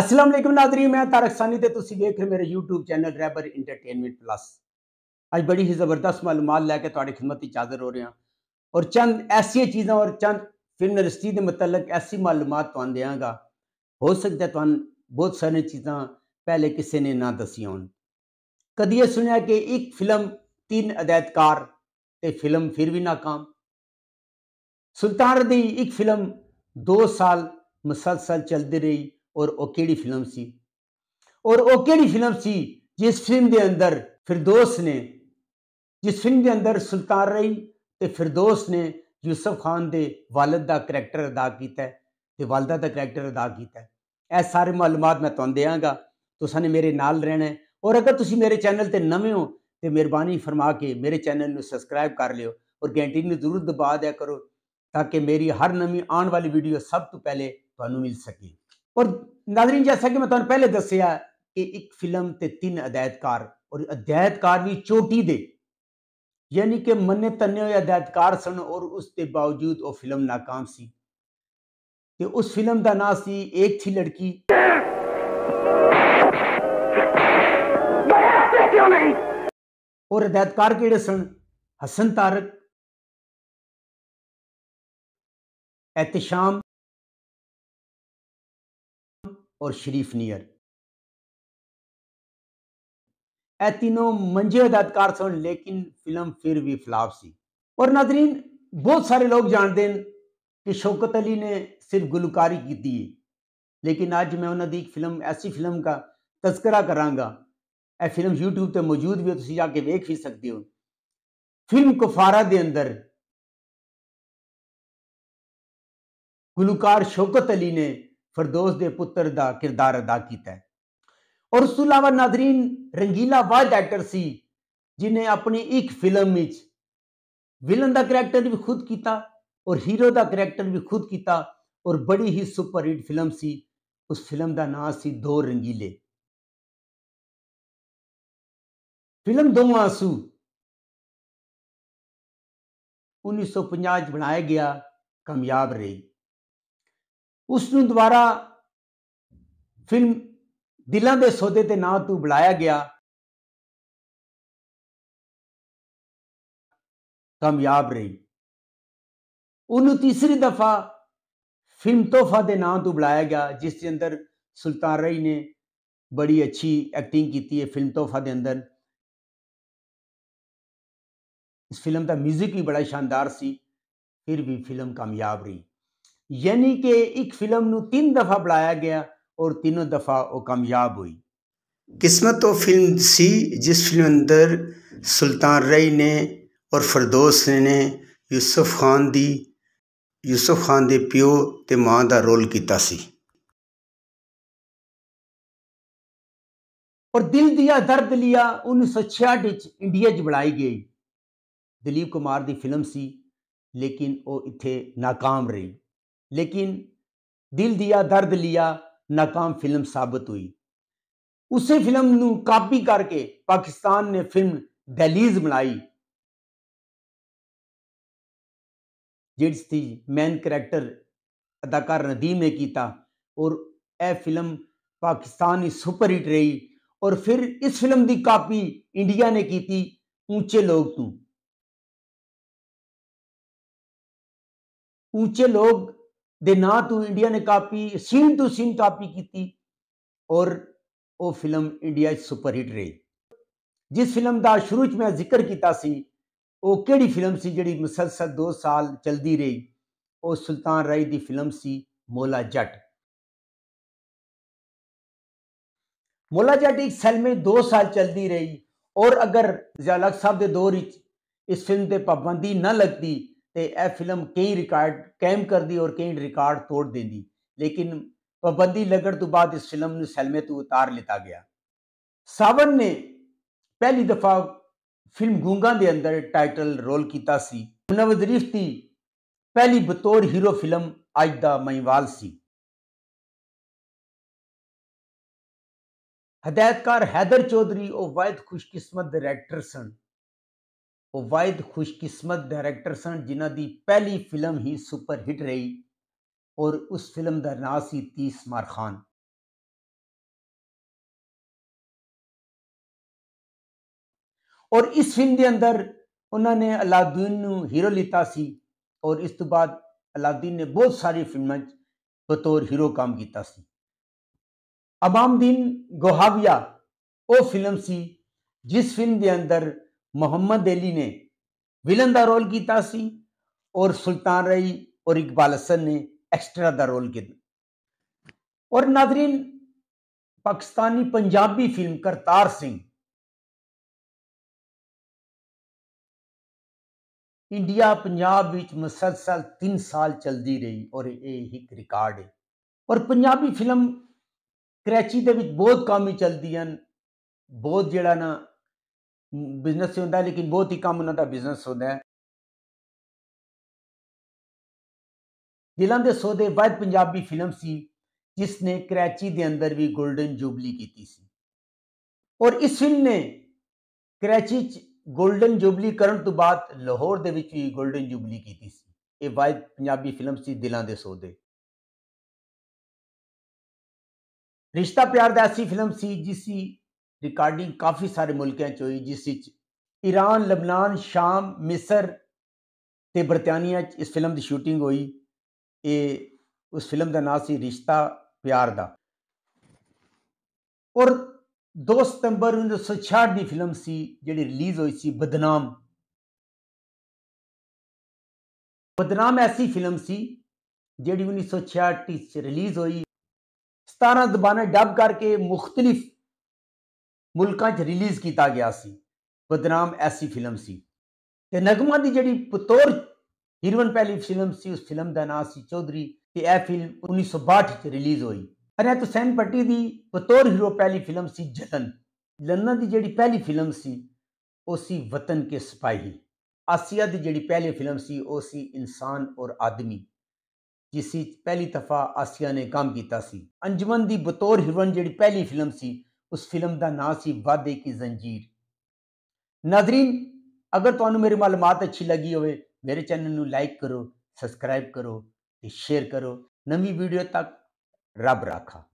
असलम नादरी मैं तारक सानी तो तुम देख रहे मेरे यूट्यूब चैनल रैबर इंटरटेनमेंट प्लस अब बड़ी ही जबरदस्त मालूम लैके थोड़ी खिदमत हाजिर हो रहे हैं और चंद ऐसा चीज़ा और चंद फिल्म इंडस्ट्री के मुतलक ऐसी मालूम तुम देंगा हो सकता है बहुत सारे चीज़ा पहले किसी ने ना दसिया हो कभी यह सुनया कि एक फिल्म तीन अदायतकार फिल्म फिर भी नाकाम सुल्तान दी एक फिल्म दो साल मुसलसल चलती रही और वह कि फिल्म सी और वह कि फिल्म सी जिस फिल्म के अंदर फिरदोस ने जिस फिल्म के अंदर सुल्तान रही तो फिरदोस ने यूसुफ खान के वालद का करैक्टर अदा किया तो वालदा का करैक्टर अदा किया सारे मालूम मैं तुम देंगा तो सी मेरे नाल रहना है और अगर तुम मेरे चैनल पर नवे हो तो मेहरबानी फरमा के मेरे चैनल में सबसक्राइब कर लियो और गैंटी में जरूर दबा दया करो ताकि मेरी हर नवी आने वाली वीडियो सब तो पहले थानू मिल सके और नाजरीन जैसा कि मैं तुम पहले दसिया कि एक फिल्म के तीन अदायतकार और अदायतकार भी चोटी दे यानी कि मन्ने तने हुए अदायतकार सन और उसके बावजूद वह फिल्म नाकाम सी ते उस फिल्म का ना सी एक थी लड़की और अदायतकार केड़े सन हसन तारक एहतशाम और शरीफ नियर ए तीनों मंजे अदाकार सन लेकिन फिल्म फिर भी फ्लाप सी और नाजरीन बहुत सारे लोग जानते हैं कि शौकत अली ने सिर्फ गुलकारी की थी लेकिन अज मैं उन्होंने एक फिल्म ऐसी फिल्म का तस्करा करा यह फिल्म यूट्यूब पर मौजूद भी हो तुम जाके देख भी सकते हो फिल्म कुफारा के अंदर गुलकार शौकत अली ने फरदोस ਦੇ ਪੁੱਤਰ ਦਾ ਕਿਰਦਾਰ ਅਦਾ ਕੀਤਾ ਹੈ ਔਰ ਉਸ ਤੋਂ ਇਲਾਵਾ ਨਾਜ਼ਰੀਨ ਰੰਗੀਲਾ ਵਾਦ ਐਕਟਰ ਸੀ ਜਿਨੇ ਆਪਣੀ ਇੱਕ ਫਿਲਮ ਵਿੱਚ ਵਿਲਨ ਦਾ ਕੈਰੈਕਟਰ ਵੀ ਖੁਦ ਕੀਤਾ ਔਰ ਹੀਰੋ ਦਾ ਕੈਰੈਕਟਰ ਵੀ ਖੁਦ ਕੀਤਾ ਔਰ ਬੜੀ ਹੀ ਸੁਪਰ ਹਿੱਟ ਫਿਲਮ ਸੀ ਉਸ ਫਿਲਮ ਦਾ ਨਾਮ ਸੀ ਦੋ ਰੰਗੀਲੇ ਫਿਲਮ ਦੋ ਆਂਸੂ 1950 ਚ ਬਣਾਇਆ ਗਿਆ ਕਾਮਯਾਬ ਰਹੀ उस द्वारा फिल्म दिलों के सौदे के ना तो बुलाया गया कामयाब रही उन्होंने तीसरी दफा फिल्म तोहफा के ना तो बुलाया गया जिस के अंदर सुल्तान रही ने बड़ी अच्छी एक्टिंग की है फिल्म तोहफा के अंदर इस फिल्म का म्यूजिक भी बड़ा शानदार सी फिर भी फिल्म कामयाब रही यानी कि एक फिल्म को तीन दफ़ा ਬਣਾਇਆ गया और तीनों दफा वो कामयाब हुई किस्मत वो तो फिल्म सी जिस फिल्म अंदर सुल्तान रई ने और फरदोस ने यूसुफ खान दी यूसुफ खान के प्यो ते मां का रोल किया और दिल दिया दर्द लिया उन्नीस सौ छियाठ इंडिया च बनाई गई दिलीप कुमार की फिल्म सी लेकिन वो इतने नाकाम रही लेकिन दिल दिया दर्द लिया नाकाम फिल्म साबित हुई उसी फिल्म कापी करके पाकिस्तान ने फिल्म दहलीज बनाई जिसकी मेन करैक्टर अदाकार नदीम ने किया और यह फिल्म पाकिस्तानी सुपर हिट रही और फिर इस फिल्म की कापी इंडिया ने की थी ऊंचे लोग तू ऊंचे लोग ਦੇ ਨਾਂ ਤੋਂ ਇੰਡੀਆ ਨੇ ਕਾਪੀ ਸੀਨ ਤੋਂ ਸੀਨ ਕਾਪੀ ਕੀਤੀ ਔਰ ਉਹ ਫਿਲਮ ਇੰਡੀਆ 'ਚ ਸੁਪਰ ਹਿੱਟ ਰਹੀ ਜਿਸ ਫਿਲਮ ਦਾ ਸ਼ੁਰੂ 'ਚ ਮੈਂ ਜ਼ਿਕਰ ਕੀਤਾ ਸੀ ਉਹ ਕਿਹੜੀ ਫਿਲਮ ਸੀ ਜਿਹੜੀ ਮੁਸਲਸਲ 2 ਸਾਲ ਚਲਦੀ ਰਹੀ ਉਹ ਸੁਲਤਾਨ ਰਾਈ ਦੀ ਫਿਲਮ ਸੀ ਮੋਲਾ ਜੱਟ मोला जाट एक सेल में दो साल चलती रही और अगर जयालक साहब के दौर इस फिल्म पर पाबंदी न लगती तो यह फिल्म कई रिकॉर्ड कैम कर दी और कई रिकॉर्ड तोड़ दें दी लेकिन पाबंदी लगन तो बाद इस फिल्म ने सैलमे तो उतार लिता गया सावन ने पहली दफा फिल्म गूंगा के अंदर टाइटल रोल किया नवदरीफ की पहली बतौर हीरो फिल्म अज का महिवाल सी हदायतकार हैदर चौधरी और वायद खुशकिस्मत डायरैक्टर सन वो वैद खुशकिस्मत डायरैक्टर सन जिन्हों की पहली फिल्म ही सुपरहिट रही और उस फिल्म का ना सी तीस मार खान और इस फिल्म के अंदर उन्होंने अलाउद्दीन हीरो लिता सी और इस तो बाद अलाउद्दीन ने बहुत सारी फिल्मों बतौर हीरो काम किया अबामदीन गोहाविया वो फिल्म सी जिस फिल्म के अंदर मोहम्मद अली ने विलन द रोल की तासी और सुल्तान रई और इकबाल हसन ने एक्स्ट्रा द रोल के और नादरीन पाकिस्तानी पंजाबी फिल्म करतार सिंह इंडिया पंजाब मुसलसल तीन साल चलती रही और ये एक रिकॉर्ड है और पंजाबी फिल्म ਫਿਲਮ के बहुत ਵਿੱਚ ही चलती हैं बहुत जड़ा ना बिजनेस होता है लेकिन बहुत ही कम उन्होंने बिजनेस होता है दिलों के सौदे वह पंजाबी फिल्म सी जिसने कराची के अंदर भी गोल्डन जुबली की थी। और इस फिल्म ने कराची गोल्डन जुबली करने तो बाद लाहौर के गोल्डन जुबली की थी। ये वायद पंजाबी फिल्म सी दिलों के सौदे रिश्ता प्यार ऐसी फिल्म सी जिसकी रिकॉर्डिंग काफ़ी सारे मुल्क हैं चोई जिस ईरान लबनान शाम मिसर ਤੇ ਬਰਤਾਨੀਆ 'ਚ ਇਸ ਫਿਲਮ ਦੀ ਸ਼ੂਟਿੰਗ ਹੋਈ ਇਹ ਉਸ ਫਿਲਮ ਦਾ ਨਾਮ ਸੀ ਰਿਸ਼ਤਾ ਪਿਆਰ ਦਾ ਔਰ 2 ਸਤੰਬਰ 1966 ਦੀ ਫਿਲਮ ਸੀ ਜਿਹੜੀ ਰਿਲੀਜ਼ ਹੋਈ ਸੀ ਬਦਨਾਮ ਬਦਨਾਮ ਐਸੀ ਫਿਲਮ ਸੀ ਜਿਹੜੀ 1966 ਵਿੱਚ ਰਿਲੀਜ਼ ਹੋਈ 17 ਜ਼ਬਾਨਾਂ ਡਬ ਕਰਕੇ ਮੁxtਲਿਫ मुल्क रिलीज़ किया गया सी बदनाम ऐसी फिल्म सी ते नगमा की जी पतौर हीरोइन पहली फिल्म सी उस फिल्म का ना सी चौधरी तो यह फिल्म उन्नीस सौ बाहठ च रिलीज़ हुई अरहत हुसैन पट्टी की बतौर हीरो पहली फिल्म सी जलन जलन की जी पहली फिल्म सी उसी वतन के सिपाही आसिया की जी पहली फिल्म सी उसी इंसान और आदमी जिसी पहली दफा आसिया ने काम किया अंजमन की बतौर हीरोइन जी पहली फिल्म सी उस फिल्म का ना सी वादे की जंजीर नाजरीन अगर तुम्हें मेरी मालूमत अच्छी लगी हो मेरे चैनल लाइक करो सबसक्राइब करो शेयर करो नवी वीडियो तक रब राखा